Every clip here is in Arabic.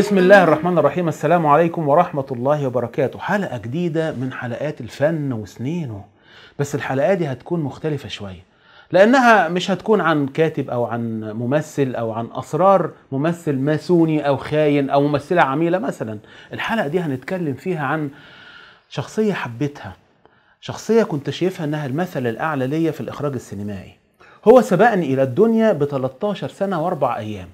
بسم الله الرحمن الرحيم السلام عليكم ورحمة الله وبركاته حلقة جديدة من حلقات الفن وسنينه بس الحلقة دي هتكون مختلفة شوية لأنها مش هتكون عن كاتب أو عن ممثل أو عن أسرار ممثل ماسوني أو خاين أو ممثلة عميلة مثلا الحلقة دي هنتكلم فيها عن شخصية حبيتها شخصية كنت شايفها أنها المثل الأعلى ليا في الإخراج السينمائي هو سبقني إلى الدنيا ب 13 سنة وأربع أيام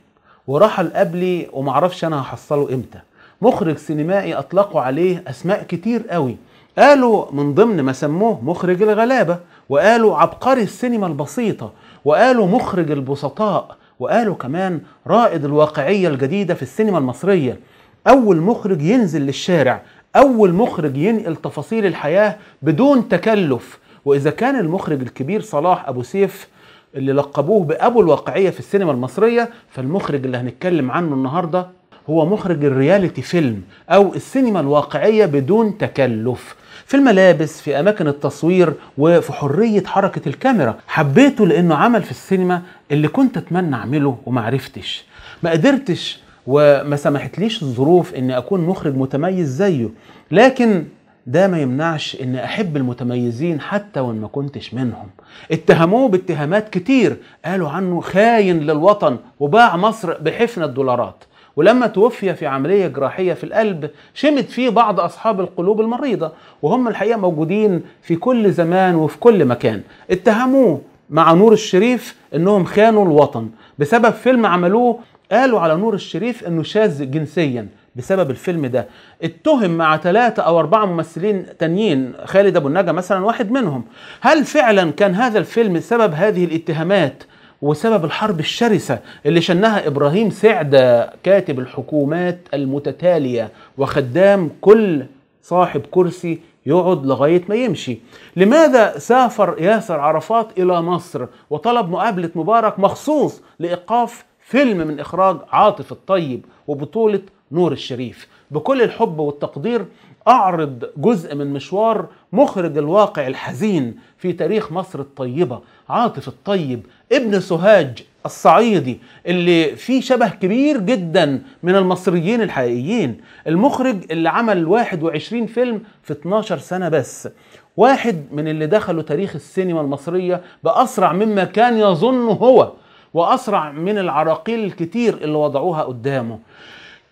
ورحل قبلي ومعرفش انا هحصله امتى مخرج سينمائي اطلقوا عليه اسماء كتير قوي قالوا من ضمن ما سموه مخرج الغلابه وقالوا عبقري السينما البسيطه وقالوا مخرج البسطاء وقالوا كمان رائد الواقعيه الجديده في السينما المصريه اول مخرج ينزل للشارع اول مخرج ينقل تفاصيل الحياه بدون تكلف واذا كان المخرج الكبير صلاح ابو سيف اللي لقبوه بابو الواقعيه في السينما المصريه فالمخرج اللي هنتكلم عنه النهارده هو مخرج الرياليتي فيلم او السينما الواقعيه بدون تكلف في الملابس في اماكن التصوير وفي حريه حركه الكاميرا حبيته لانه عمل في السينما اللي كنت اتمنى اعمله ومعرفتش ما قدرتش وما سمحتليش الظروف اني اكون مخرج متميز زيه لكن ده ما يمنعش ان احب المتميزين حتى وان ما كنتش منهم اتهموه باتهامات كتير قالوا عنه خاين للوطن وباع مصر بحفنة الدولارات ولما توفي في عملية جراحية في القلب شمت فيه بعض أصحاب القلوب المريضة وهم الحقيقة موجودين في كل زمان وفي كل مكان اتهموه مع نور الشريف انهم خانوا الوطن بسبب فيلم عملوه قالوا على نور الشريف انه شاذ جنسيا بسبب الفيلم ده اتهم مع ثلاثة أو أربعة ممثلين تانيين خالد أبو النجا مثلا واحد منهم هل فعلا كان هذا الفيلم سبب هذه الاتهامات وسبب الحرب الشرسة اللي شنها إبراهيم سعدة كاتب الحكومات المتتالية وخدام كل صاحب كرسي يقعد لغاية ما يمشي لماذا سافر ياسر عرفات إلى مصر وطلب مقابلة مبارك مخصوص لإيقاف فيلم من إخراج عاطف الطيب وبطولة نور الشريف بكل الحب والتقدير أعرض جزء من مشوار مخرج الواقع الحزين في تاريخ مصر الطيبة عاطف الطيب ابن سوهاج الصعيدي اللي فيه شبه كبير جدا من المصريين الحقيقيين المخرج اللي عمل 21 فيلم في 12 سنة بس واحد من اللي دخلوا تاريخ السينما المصرية بأسرع مما كان يظنه هو وأسرع من العراقيل الكتير اللي وضعوها قدامه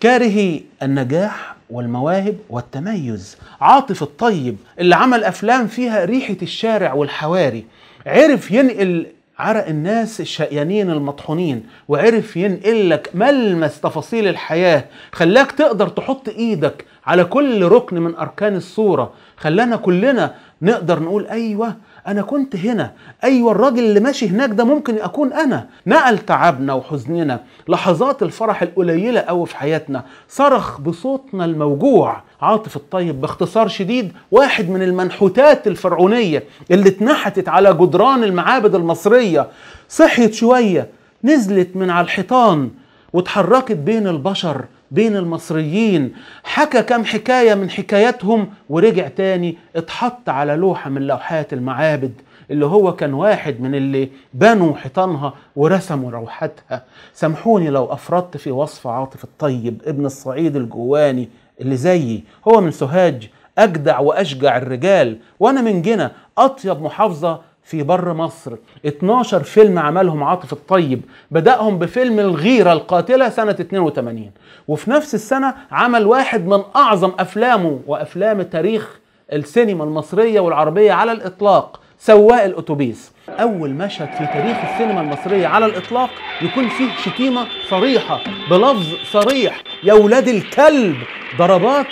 كارهي النجاح والمواهب والتميز عاطف الطيب اللي عمل أفلام فيها ريحة الشارع والحواري عرف ينقل عرق الناس الشقيانين المطحونين وعرف ينقل لك ملمس تفاصيل الحياة خلاك تقدر تحط ايدك على كل ركن من اركان الصورة خلانا كلنا نقدر نقول ايوه انا كنت هنا ايوه الراجل اللي ماشي هناك ده ممكن اكون انا نقل تعبنا وحزننا لحظات الفرح القليله قوي في حياتنا صرخ بصوتنا الموجوع عاطف الطيب باختصار شديد واحد من المنحوتات الفرعونيه اللي اتنحتت على جدران المعابد المصريه صحيت شويه نزلت من على الحيطان واتحركت بين البشر بين المصريين حكى كم حكاية من حكاياتهم ورجع تاني اتحط على لوحة من لوحات المعابد اللي هو كان واحد من اللي بنوا حيطانها ورسموا روحتها سامحوني لو أفرطت في وصف عاطف الطيب ابن الصعيد الجواني اللي زيي هو من سوهاج أجدع وأشجع الرجال وأنا من جنة أطيب محافظة في بر مصر 12 فيلم عملهم عاطف الطيب بدأهم بفيلم الغيرة القاتلة سنة 82 وفي نفس السنة عمل واحد من أعظم أفلامه وأفلام تاريخ السينما المصرية والعربية على الإطلاق سواق الأتوبيس أول مشهد في تاريخ السينما المصرية على الإطلاق يكون فيه شتيمة صريحة بلفظ صريح يا ولاد الكلب ضربات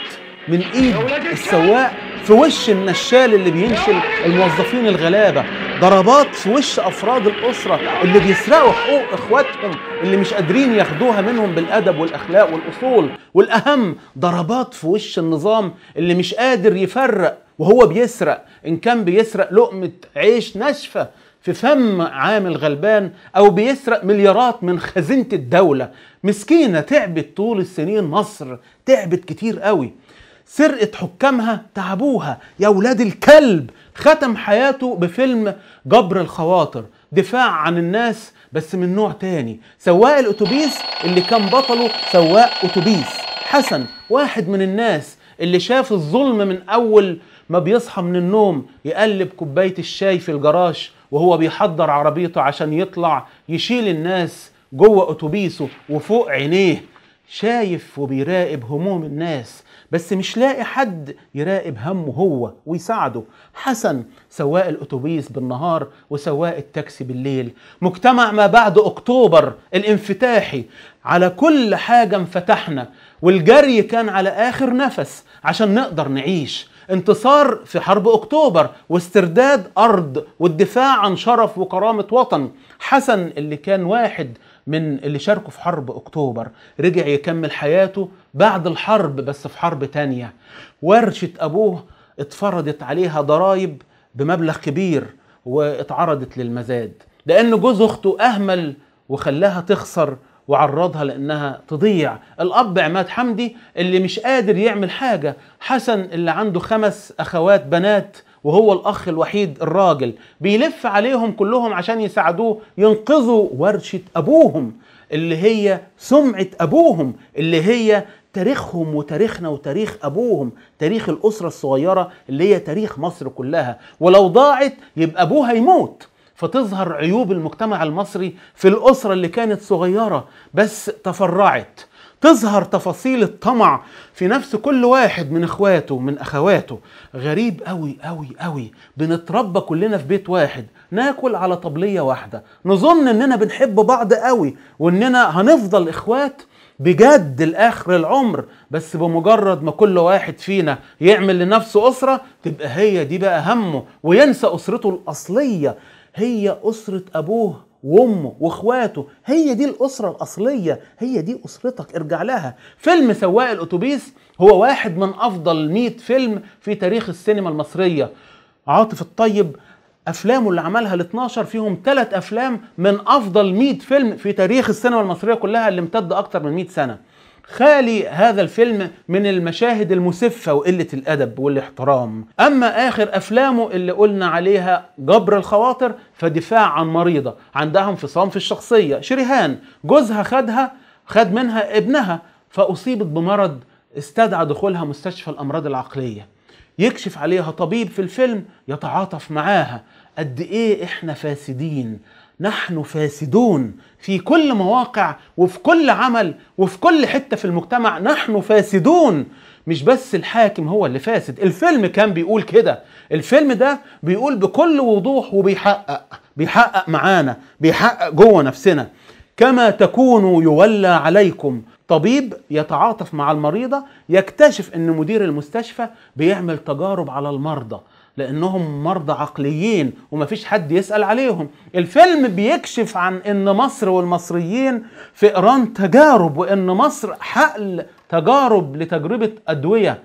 من إيد السواق في وش النشال اللي بينشل الموظفين الغلابة ضربات في وش أفراد الأسرة اللي بيسرقوا حقوق إخواتهم اللي مش قادرين ياخدوها منهم بالأدب والأخلاق والأصول والأهم ضربات في وش النظام اللي مش قادر يفرق وهو بيسرق إن كان بيسرق لقمة عيش ناشفة في فم عامل غلبان او بيسرق مليارات من خزينه الدوله مسكينه تعبت طول السنين مصر تعبت كتير قوي سرقة حكامها تعبوها يا ولاد الكلب ختم حياته بفيلم جبر الخواطر دفاع عن الناس بس من نوع تاني سواق الاتوبيس اللي كان بطله سواق اتوبيس حسن واحد من الناس اللي شاف الظلم من اول ما بيصحى من النوم يقلب كوبايه الشاي في الجراج وهو بيحضر عربيته عشان يطلع يشيل الناس جوه اتوبيسه وفوق عينيه شايف وبيراقب هموم الناس بس مش لاقي حد يراقب همه هو ويساعده حسن سواق الاتوبيس بالنهار وسواق التاكسي بالليل مجتمع ما بعد اكتوبر الانفتاحي على كل حاجه انفتحنا والجري كان على اخر نفس عشان نقدر نعيش انتصار في حرب اكتوبر واسترداد ارض والدفاع عن شرف وكرامه وطن حسن اللي كان واحد من اللي شاركوا في حرب أكتوبر رجع يكمل حياته بعد الحرب بس في حرب تانية ورشة أبوه اتفرضت عليها ضرائب بمبلغ كبير واتعرضت للمزاد لأن جوز أخته أهمل وخلاها تخسر وعرضها لانها تضيع الاب عماد حمدي اللي مش قادر يعمل حاجه حسن اللي عنده خمس اخوات بنات وهو الأخ الوحيد الراجل بيلف عليهم كلهم عشان يساعدوه ينقذوا ورشة أبوهم اللي هي سمعة أبوهم اللي هي تاريخهم وتاريخنا وتاريخ ابوهم تاريخ الاسره الصغيره اللي هي تاريخ مصر كلها ولو ضاعت يبقى ابوها يموت فتظهر عيوب المجتمع المصري في الاسره اللي كانت صغيره بس تفرعت تظهر تفاصيل الطمع في نفس كل واحد من اخواته من اخواته غريب قوي قوي قوي بنتربى كلنا في بيت واحد ناكل على طبليه واحده نظن اننا بنحب بعض قوي واننا هنفضل اخوات بجد لاخر العمر بس بمجرد ما كل واحد فينا يعمل لنفسه اسره تبقى هي دي بقى همه وينسى اسرته الاصليه هي اسره ابوه وامه واخواته هي دي الاسره الاصليه هي دي اسرتك ارجع لها فيلم سواق الاتوبيس هو واحد من افضل 100 فيلم في تاريخ السينما المصريه عاطف الطيب افلامه اللي عملها ال 12 فيهم ثلاث افلام من افضل 100 فيلم في تاريخ السينما المصريه كلها اللي امتد اكتر من 100 سنه خالي هذا الفيلم من المشاهد المسفة وقلة الأدب والاحترام أما آخر أفلامه اللي قلنا عليها جبر الخواطر فدفاع عن مريضة عندها انفصام في الشخصية شريهان جوزها خدها خد منها ابنها فأصيبت بمرض استدعى دخولها مستشفى الأمراض العقلية يكشف عليها طبيب في الفيلم يتعاطف معاها قد إيه إحنا فاسدين نحن فاسدون في كل مواقع وفي كل عمل وفي كل حتة في المجتمع نحن فاسدون مش بس الحاكم هو اللي فاسد الفيلم كان بيقول كده الفيلم ده بيقول بكل وضوح وبيحقق بيحقق معانا بيحقق جوه نفسنا كما تكونوا يولى عليكم طبيب يتعاطف مع المريضة يكتشف ان مدير المستشفى بيعمل تجارب على المرضى لانهم مرضى عقليين ومفيش حد يسال عليهم الفيلم بيكشف عن ان مصر والمصريين فئران تجارب وان مصر حقل تجارب لتجربه ادويه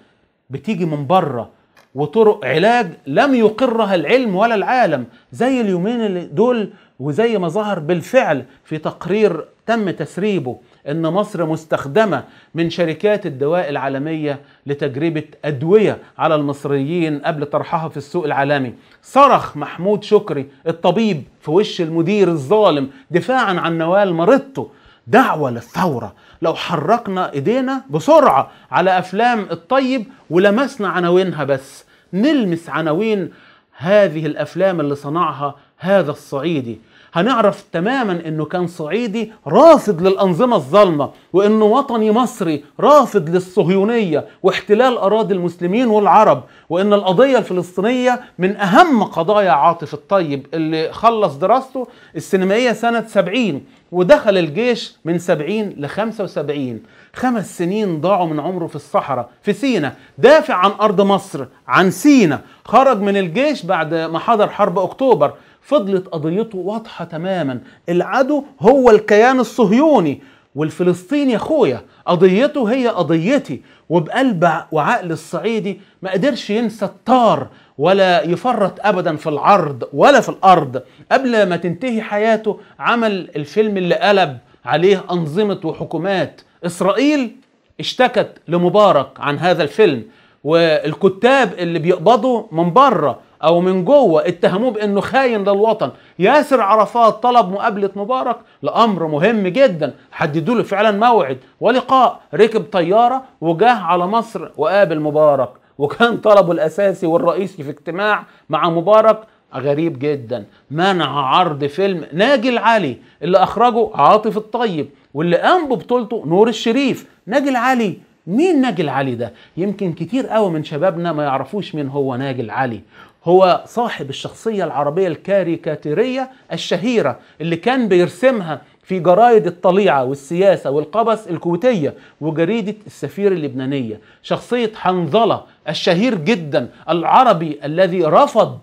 بتيجي من بره وطرق علاج لم يقرها العلم ولا العالم زي اليومين اللي دول وزي ما ظهر بالفعل في تقرير تم تسريبه ان مصر مستخدمه من شركات الدواء العالميه لتجربه ادويه على المصريين قبل طرحها في السوق العالمي صرخ محمود شكري الطبيب في وش المدير الظالم دفاعا عن نوال مرضته دعوة للثورة لو حركنا ايدينا بسرعة على افلام الطيب ولمسنا عناوينها بس نلمس عناوين هذه الافلام اللي صنعها هذا الصعيدي هنعرف تماما انه كان صعيدي رافض للانظمه الظالمه وانه وطني مصري رافض للصهيونيه واحتلال اراضي المسلمين والعرب وان القضيه الفلسطينيه من اهم قضايا عاطف الطيب اللي خلص دراسته السينمائيه سنه 70 ودخل الجيش من 70 ل 75 خمس سنين ضاعوا من عمره في الصحراء في سينا دافع عن ارض مصر عن سينا خرج من الجيش بعد ما حضر حرب اكتوبر فضلت قضيته واضحه تماما العدو هو الكيان الصهيوني والفلسطيني يا اخويا قضيته هي قضيتي وبقلب وعقل الصعيدي ما قدرش ينسى الطار ولا يفرط ابدا في العرض ولا في الارض قبل ما تنتهي حياته عمل الفيلم اللي قلب عليه انظمه وحكومات اسرائيل اشتكت لمبارك عن هذا الفيلم والكتاب اللي بيقبضوا من بره او من جوه اتهموه بانه خاين للوطن ياسر عرفات طلب مقابله مبارك لامر مهم جدا حددوا له فعلا موعد ولقاء ركب طياره وجاه على مصر وقابل مبارك وكان طلبه الاساسي والرئيسي في اجتماع مع مبارك غريب جدا منع عرض فيلم ناجي العلي اللي اخرجه عاطف الطيب واللي قام ببطولته نور الشريف ناجي العلي مين ناجي العلي ده يمكن كتير قوي من شبابنا ما يعرفوش مين هو ناجي العلي هو صاحب الشخصية العربية الكاريكاتيرية الشهيرة اللي كان بيرسمها في جرايد الطليعة والسياسة والقبس الكويتية وجريدة السفير اللبنانية شخصية حنظلة الشهير جدا العربي الذي رفض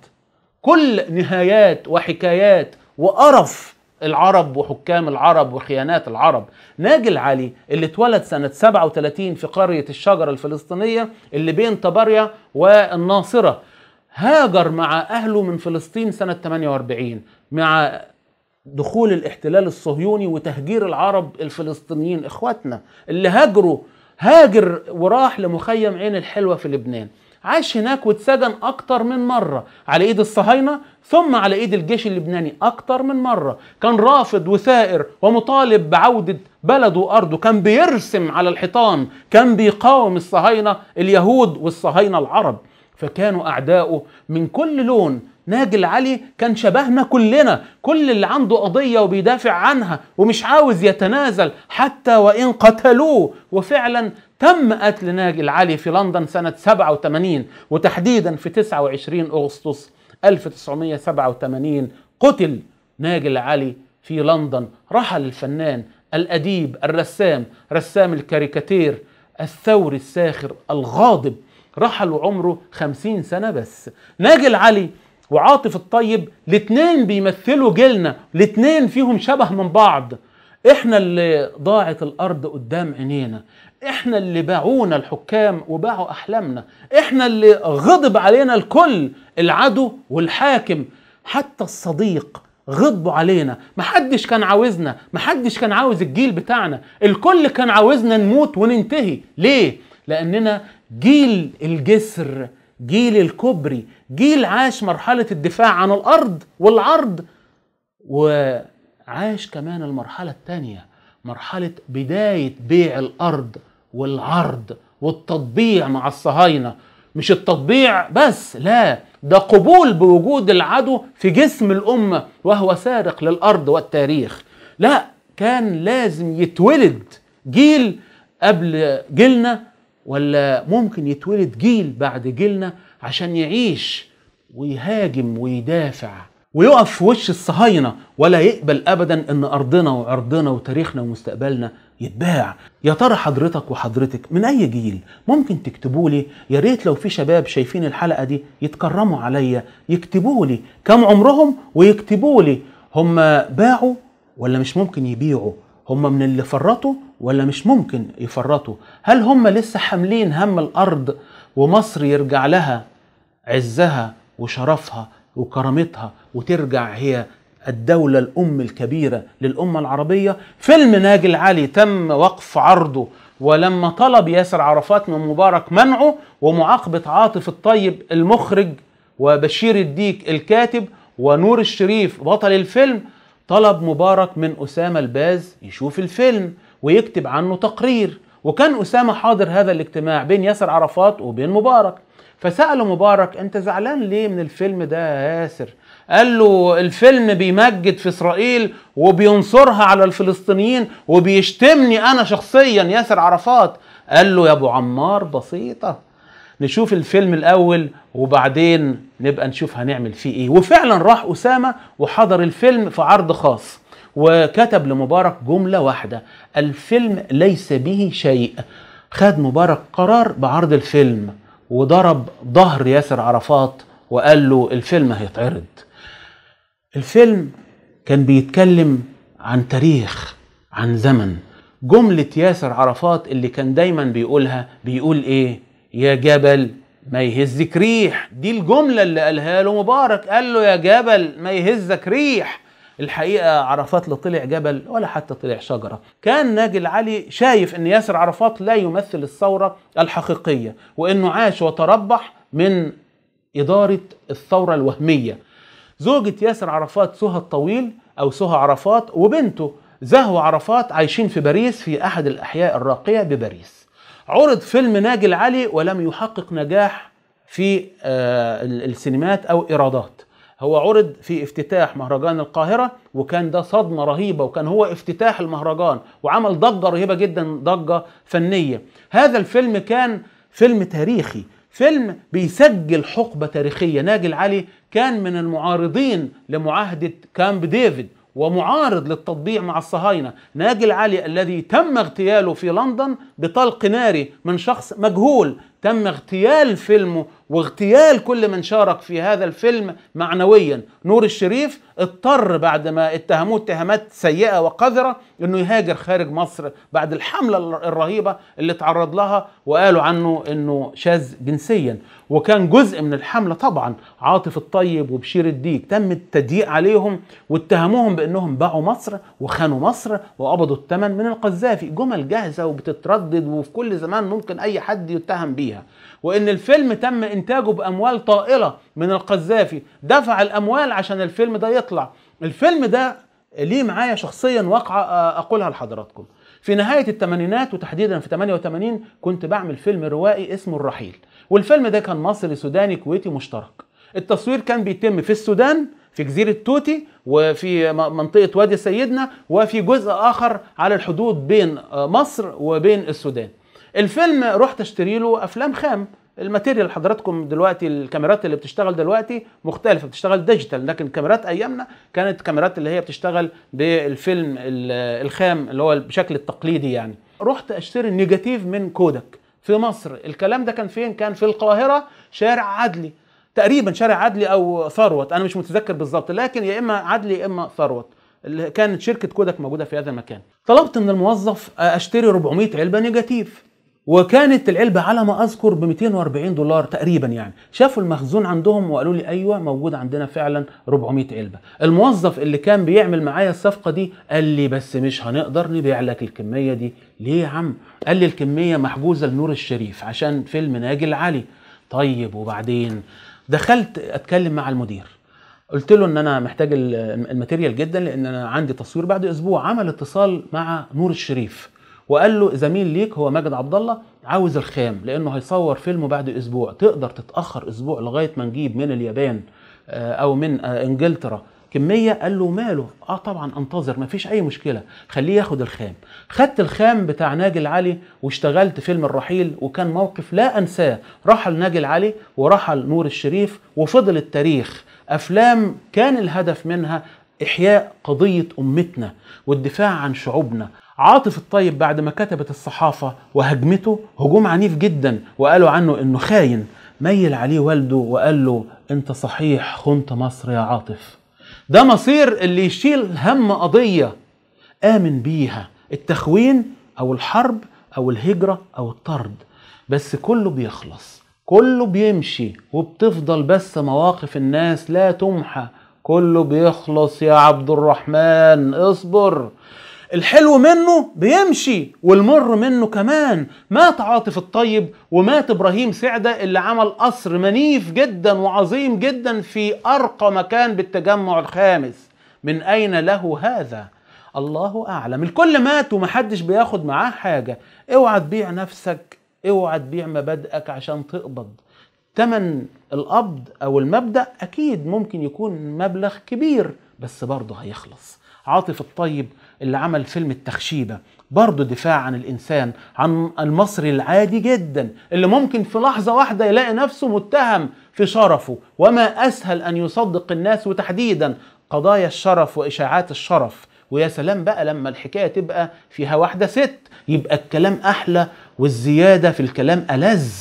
كل نهايات وحكايات وقرف العرب وحكام العرب وخيانات العرب ناجي العلي اللي اتولد سنة 37 في قرية الشجرة الفلسطينية اللي بين طبريا والناصرة هاجر مع أهله من فلسطين سنة 48 مع دخول الاحتلال الصهيوني وتهجير العرب الفلسطينيين إخواتنا اللي هاجروا هاجر وراح لمخيم عين الحلوة في لبنان عاش هناك واتسجن أكتر من مرة على إيد الصهاينة ثم على إيد الجيش اللبناني أكتر من مرة كان رافض وثائر ومطالب بعودة بلده وأرضه كان بيرسم على الحيطان كان بيقاوم الصهاينة اليهود والصهاينة العرب فكانوا أعداؤه من كل لون ناجل علي كان شبهنا كلنا كل اللي عنده قضية وبيدافع عنها ومش عاوز يتنازل حتى وإن قتلوه وفعلا تم قتل ناجل علي في لندن سنة 87 وتحديدا في 29 أغسطس 1987 قتل ناجل علي في لندن رحل الفنان الأديب الرسام رسام الكاريكاتير الثوري الساخر الغاضب رحل وعمره خمسين سنة بس ناجي العلي وعاطف الطيب الاتنين بيمثلوا جيلنا الاتنين فيهم شبه من بعض احنا اللي ضاعت الارض قدام عينينا احنا اللي باعونا الحكام وباعوا احلامنا احنا اللي غضب علينا الكل العدو والحاكم حتى الصديق غضبوا علينا محدش كان عاوزنا محدش كان عاوز الجيل بتاعنا الكل كان عاوزنا نموت وننتهي ليه لأننا جيل الجسر جيل الكوبري جيل عاش مرحلة الدفاع عن الأرض والعرض وعاش كمان المرحلة الثانية مرحلة بداية بيع الأرض والعرض والتطبيع مع الصهاينة مش التطبيع بس لا ده قبول بوجود العدو في جسم الأمة وهو سارق للأرض والتاريخ لا كان لازم يتولد جيل قبل جيلنا ولا ممكن يتولد جيل بعد جيلنا عشان يعيش ويهاجم ويدافع ويقف في وش الصهاينه ولا يقبل ابدا ان ارضنا وعرضنا وتاريخنا ومستقبلنا يتباع يا ترى حضرتك وحضرتك من اي جيل ممكن تكتبوا لي يا ريت لو في شباب شايفين الحلقه دي يتكرموا عليا يكتبوا لي كم عمرهم ويكتبوا لي هم باعوا ولا مش ممكن يبيعوا هم من اللي فرطوا ولا مش ممكن يفرطوا هل هم لسه حاملين هم الارض ومصر يرجع لها عزها وشرفها وكرامتها وترجع هي الدولة الأم الكبيرة للأمة العربية فيلم ناجي العلي تم وقف عرضه ولما طلب ياسر عرفات من مبارك منعه ومعاقبة عاطف الطيب المخرج وبشير الديك الكاتب ونور الشريف بطل الفيلم طلب مبارك من أسامة الباز يشوف الفيلم ويكتب عنه تقرير وكان أسامة حاضر هذا الاجتماع بين ياسر عرفات وبين مبارك فسأله مبارك أنت زعلان ليه من الفيلم ده يا ياسر قال له الفيلم بيمجد في إسرائيل وبينصرها على الفلسطينيين وبيشتمني أنا شخصيا ياسر عرفات قال له يا أبو عمار بسيطة نشوف الفيلم الاول وبعدين نبقى نشوف هنعمل فيه ايه وفعلا راح اسامه وحضر الفيلم في عرض خاص وكتب لمبارك جمله واحده الفيلم ليس به شيء خد مبارك قرار بعرض الفيلم وضرب ظهر ياسر عرفات وقال له الفيلم هيتعرض الفيلم كان بيتكلم عن تاريخ عن زمن جملة ياسر عرفات اللي كان دايما بيقولها بيقول ايه يا جبل ما يهزك ريح دي الجملة اللي قالها له مبارك قال له يا جبل ما يهزك ريح الحقيقة عرفات لا طلع جبل ولا حتى طلع شجرة كان ناجي العلي شايف أن ياسر عرفات لا يمثل الثورة الحقيقية وأنه عاش وتربح من إدارة الثورة الوهمية زوجة ياسر عرفات سهى الطويل أو سهى عرفات وبنته زهو عرفات عايشين في باريس في أحد الأحياء الراقية بباريس عرض فيلم ناجي العلي ولم يحقق نجاح في آه، السينمات او ايرادات هو عرض في افتتاح مهرجان القاهرة وكان ده صدمة رهيبة وكان هو افتتاح المهرجان وعمل ضجة رهيبة جدا ضجة فنية هذا الفيلم كان فيلم تاريخي فيلم بيسجل حقبة تاريخية ناجي العلي كان من المعارضين لمعاهدة كامب ديفيد ومعارض للتطبيع مع الصهاينة ناجي العالي الذي تم اغتياله في لندن بطلق ناري من شخص مجهول تم اغتيال فيلمه واغتيال كل من شارك في هذا الفيلم معنويا نور الشريف اضطر بعد ما اتهموه اتهامات سيئة وقذرة انه يهاجر خارج مصر بعد الحملة الرهيبة اللي تعرض لها وقالوا عنه انه شاذ جنسيا وكان جزء من الحملة طبعا عاطف الطيب وبشير الديك تم التضييق عليهم واتهموهم بانهم باعوا مصر وخانوا مصر وقبضوا الثمن من القذافي جمل جاهزة وبتتردد وفي كل زمان ممكن اي حد يتهم بيها فيها وإن الفيلم تم إنتاجه بأموال طائلة من القذافي دفع الأموال عشان الفيلم ده يطلع الفيلم ده ليه معايا شخصيا واقعة آه، أقولها لحضراتكم في نهاية الثمانينات وتحديدا في 88 كنت بعمل فيلم روائي اسمه الرحيل والفيلم ده كان مصري سوداني كويتي مشترك التصوير كان بيتم في السودان في جزيرة توتي وفي منطقة وادي سيدنا وفي جزء آخر على الحدود بين آه، مصر وبين السودان الفيلم رحت اشتري له افلام خام الماتيريال حضراتكم دلوقتي الكاميرات اللي بتشتغل دلوقتي مختلفه بتشتغل ديجيتال لكن كاميرات ايامنا كانت كاميرات اللي هي بتشتغل بالفيلم الخام اللي هو بشكل التقليدي يعني رحت اشتري النيجاتيف من كودك في مصر الكلام ده كان فين كان في القاهره شارع عدلي تقريبا شارع عدلي او ثروت انا مش متذكر بالظبط لكن يا اما عدلي يا اما ثروت اللي كانت شركه كودك موجوده في هذا المكان طلبت من الموظف اشتري 400 علبه نيجاتيف وكانت العلبة على ما أذكر ب 240 دولار تقريبا يعني شافوا المخزون عندهم وقالوا لي أيوة موجود عندنا فعلا 400 علبة الموظف اللي كان بيعمل معايا الصفقة دي قال لي بس مش هنقدر نبيع لك الكمية دي ليه يا عم قال لي الكمية محجوزة لنور الشريف عشان فيلم ناجي العالي طيب وبعدين دخلت أتكلم مع المدير قلت له ان انا محتاج الماتيريال جدا لان انا عندي تصوير بعد اسبوع عمل اتصال مع نور الشريف وقال له زميل ليك هو ماجد عبد الله عاوز الخام لانه هيصور فيلمه بعد اسبوع تقدر تتاخر اسبوع لغايه ما نجيب من اليابان آه, او من آه, انجلترا كميه قال له ماله اه طبعا انتظر مفيش اي مشكله خليه ياخد الخام خدت الخام بتاع ناجي العلي واشتغلت فيلم الرحيل وكان موقف لا انساه رحل ناجي العلي ورحل نور الشريف وفضل التاريخ افلام كان الهدف منها إحياء قضية أمتنا والدفاع عن شعوبنا عاطف الطيب بعد ما كتبت الصحافة وهجمته هجوم عنيف جدا وقالوا عنه إنه خاين ميل عليه والده وقال له أنت صحيح خنت مصر يا عاطف ده مصير اللي يشيل هم قضية آمن بيها التخوين أو الحرب أو الهجرة أو الطرد بس كله بيخلص كله بيمشي وبتفضل بس مواقف الناس لا تمحى كله بيخلص يا عبد الرحمن اصبر الحلو منه بيمشي والمر منه كمان مات عاطف الطيب ومات ابراهيم سعده اللي عمل قصر منيف جدا وعظيم جدا في ارقى مكان بالتجمع الخامس من اين له هذا الله اعلم الكل مات ومحدش بياخد معاه حاجه اوعى تبيع نفسك اوعى تبيع مبادئك عشان تقبض تمن القبض او المبدا اكيد ممكن يكون مبلغ كبير بس برضه هيخلص عاطف الطيب اللي عمل فيلم التخشيبه برضه دفاع عن الانسان عن المصري العادي جدا اللي ممكن في لحظه واحده يلاقي نفسه متهم في شرفه وما اسهل ان يصدق الناس وتحديدا قضايا الشرف واشاعات الشرف ويا سلام بقى لما الحكايه تبقى فيها واحده ست يبقى الكلام احلى والزياده في الكلام ألذ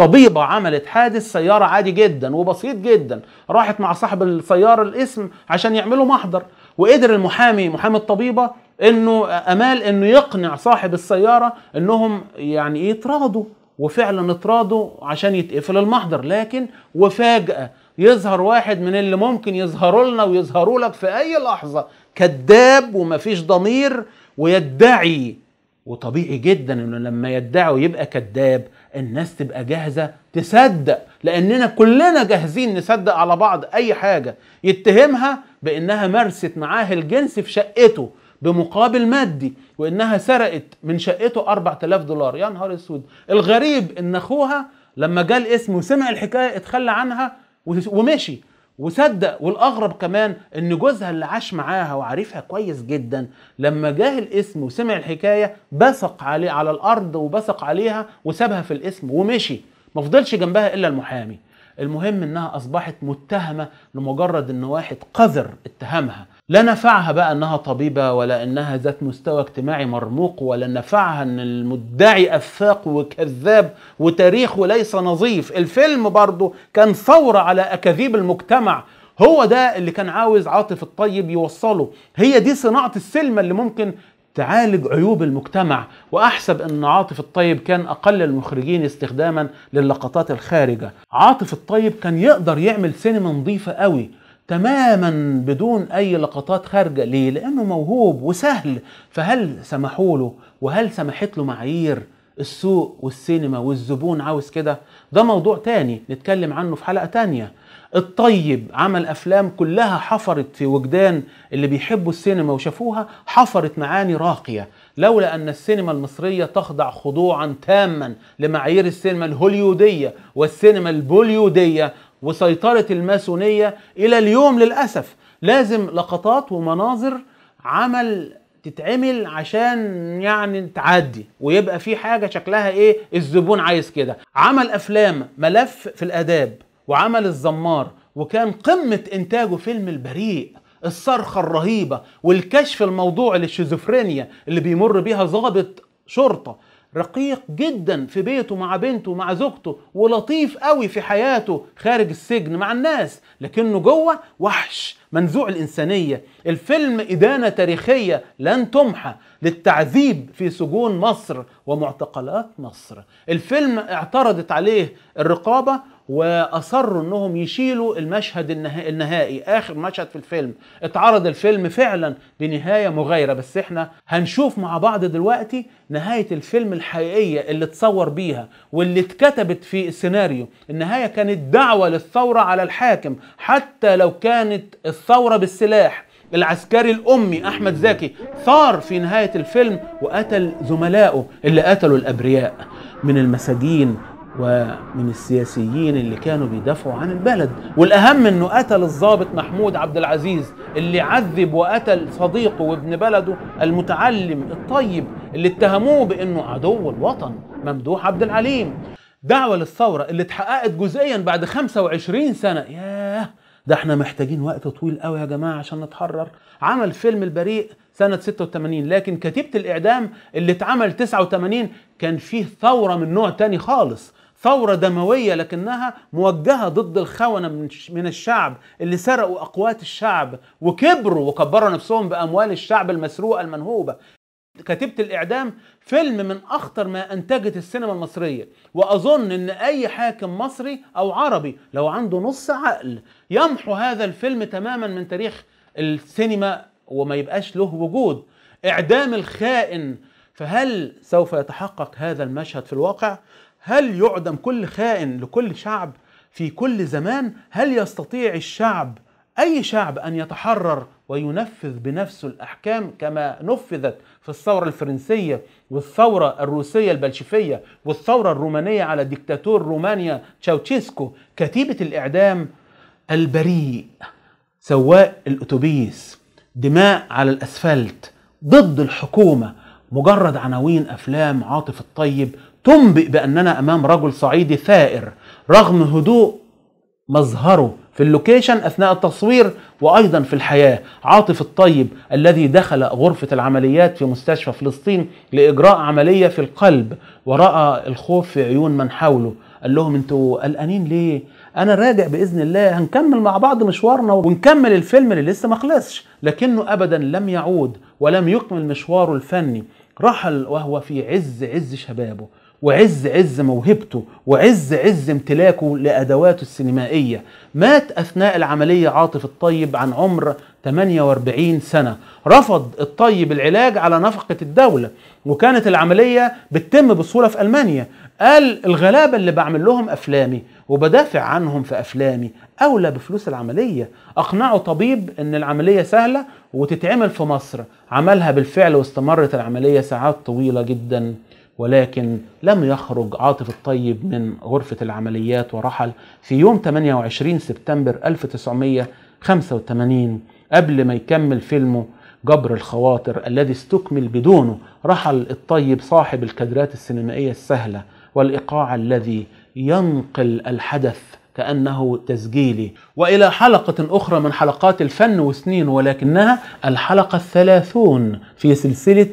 طبيبة عملت حادث سيارة عادي جدا وبسيط جدا راحت مع صاحب السيارة الاسم عشان يعملوا محضر وقدر المحامي محامي الطبيبة انه امال انه يقنع صاحب السيارة انهم يعني يتراضوا وفعلا اتراضوا عشان يتقفل المحضر لكن وفاجأة يظهر واحد من اللي ممكن يظهروا لنا ويظهروا لك في اي لحظة كذاب ومفيش ضمير ويدعي وطبيعي جدا انه لما يدعي ويبقى كذاب الناس تبقى جاهزه تصدق لاننا كلنا جاهزين نصدق على بعض اي حاجه يتهمها بانها مارست معاه الجنس في شقته بمقابل مادي وانها سرقت من شقته 4000 دولار يا نهار اسود الغريب ان اخوها لما جال اسمه وسمع الحكايه اتخلى عنها ومشي وصدق والاغرب كمان ان جوزها اللي عاش معاها وعارفها كويس جدا لما جاه الاسم وسمع الحكايه بثق عليه على الارض وبثق عليها وسابها في الاسم ومشي ما فضلش جنبها الا المحامي المهم انها اصبحت متهمه لمجرد ان واحد قذر اتهمها لا نفعها بقى انها طبيبه ولا انها ذات مستوى اجتماعي مرموق ولا نفعها ان المدعي افاق وكذاب وتاريخه ليس نظيف الفيلم برضه كان ثوره على اكاذيب المجتمع هو ده اللي كان عاوز عاطف الطيب يوصله هي دي صناعه السلمه اللي ممكن تعالج عيوب المجتمع واحسب ان عاطف الطيب كان اقل المخرجين استخداما للقطات الخارجه عاطف الطيب كان يقدر يعمل سينما نظيفه قوي تماما بدون اي لقطات خارجه ليه لانه موهوب وسهل فهل سمحوا له وهل سمحت له معايير السوق والسينما والزبون عاوز كده ده موضوع تاني نتكلم عنه في حلقه تانيه الطيب عمل افلام كلها حفرت في وجدان اللي بيحبوا السينما وشافوها حفرت معاني راقيه لولا ان السينما المصريه تخضع خضوعا تاما لمعايير السينما الهوليوديه والسينما البوليوديه وسيطرة الماسونية إلى اليوم للأسف لازم لقطات ومناظر عمل تتعمل عشان يعني تعدي ويبقى في حاجه شكلها ايه الزبون عايز كده عمل افلام ملف في الاداب وعمل الزمار وكان قمه انتاجه فيلم البريء الصرخه الرهيبه والكشف الموضوعي للشيزوفرينيا اللي بيمر بيها ضابط شرطه رقيق جدا في بيته مع بنته مع زوجته ولطيف قوي في حياته خارج السجن مع الناس لكنه جوه وحش منزوع الإنسانية الفيلم إدانة تاريخية لن تمحى للتعذيب في سجون مصر ومعتقلات مصر الفيلم اعترضت عليه الرقابة واصروا انهم يشيلوا المشهد النهائي اخر مشهد في الفيلم اتعرض الفيلم فعلا بنهايه مغايره بس احنا هنشوف مع بعض دلوقتي نهايه الفيلم الحقيقيه اللي اتصور بيها واللي اتكتبت في السيناريو النهايه كانت دعوه للثوره على الحاكم حتى لو كانت الثوره بالسلاح العسكري الأمي أحمد زكي ثار في نهاية الفيلم وقتل زملائه اللي قتلوا الأبرياء من المساجين ومن السياسيين اللي كانوا بيدافعوا عن البلد والأهم أنه قتل الضابط محمود عبد العزيز اللي عذب وقتل صديقه وابن بلده المتعلم الطيب اللي اتهموه بأنه عدو الوطن ممدوح عبد العليم دعوة للثورة اللي اتحققت جزئيا بعد 25 سنة ياه ده احنا محتاجين وقت طويل قوي يا جماعة عشان نتحرر عمل فيلم البريء سنة 86 لكن كتيبة الإعدام اللي اتعمل 89 كان فيه ثورة من نوع تاني خالص ثورة دموية لكنها موجهة ضد الخونة من الشعب اللي سرقوا أقوات الشعب وكبروا وكبروا نفسهم بأموال الشعب المسروقة المنهوبة كتيبة الإعدام فيلم من أخطر ما أنتجت السينما المصرية وأظن إن أي حاكم مصري أو عربي لو عنده نص عقل يمحو هذا الفيلم تماما من تاريخ السينما وما يبقاش له وجود إعدام الخائن فهل سوف يتحقق هذا المشهد في الواقع؟ هل يعدم كل خائن لكل شعب في كل زمان هل يستطيع الشعب اي شعب ان يتحرر وينفذ بنفسه الاحكام كما نفذت في الثوره الفرنسيه والثوره الروسيه البلشفيه والثوره الرومانيه على ديكتاتور رومانيا تشاوتشيسكو كتيبه الاعدام البريء سواق الاتوبيس دماء على الاسفلت ضد الحكومه مجرد عناوين افلام عاطف الطيب تنبئ باننا امام رجل صعيدي ثائر رغم هدوء مظهره في اللوكيشن اثناء التصوير وايضا في الحياه عاطف الطيب الذي دخل غرفه العمليات في مستشفى فلسطين لاجراء عمليه في القلب وراى الخوف في عيون من حوله قال لهم انتوا قلقانين ليه انا راجع باذن الله هنكمل مع بعض مشوارنا ونكمل الفيلم اللي لسه ما خلصش لكنه ابدا لم يعود ولم يكمل مشواره الفني رحل وهو في عز عز شبابه وعز عز موهبته وعز عز امتلاكه لأدواته السينمائية مات أثناء العملية عاطف الطيب عن عمر 48 سنة رفض الطيب العلاج على نفقة الدولة وكانت العملية بتتم بصورة في ألمانيا قال الغلابة اللي بعمل لهم أفلامي وبدافع عنهم في أفلامي أولى بفلوس العملية أقنعوا طبيب أن العملية سهلة وتتعمل في مصر عملها بالفعل واستمرت العملية ساعات طويلة جداً ولكن لم يخرج عاطف الطيب من غرفة العمليات ورحل في يوم 28 سبتمبر 1985 قبل ما يكمل فيلمه جبر الخواطر الذي استكمل بدونه رحل الطيب صاحب الكادرات السينمائية السهلة والإيقاع الذي ينقل الحدث كأنه تسجيلي وإلى حلقة أخرى من حلقات الفن وسنين ولكنها الحلقة الثلاثون في سلسلة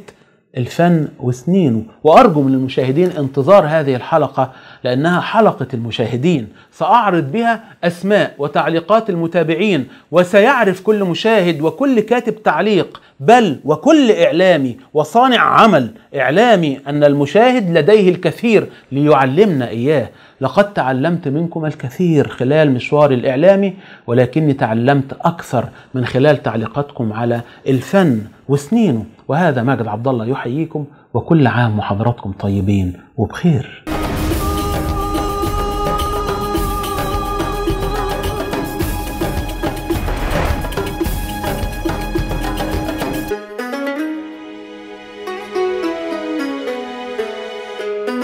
الفن وسنينه وأرجو من المشاهدين انتظار هذه الحلقة لأنها حلقة المشاهدين سأعرض بها أسماء وتعليقات المتابعين وسيعرف كل مشاهد وكل كاتب تعليق بل وكل إعلامي وصانع عمل إعلامي أن المشاهد لديه الكثير ليعلمنا إياه لقد تعلمت منكم الكثير خلال مشواري الإعلامي ولكني تعلمت أكثر من خلال تعليقاتكم على الفن وسنينه وهذا ماجد عبد الله يحييكم وكل عام وحضراتكم طيبين وبخير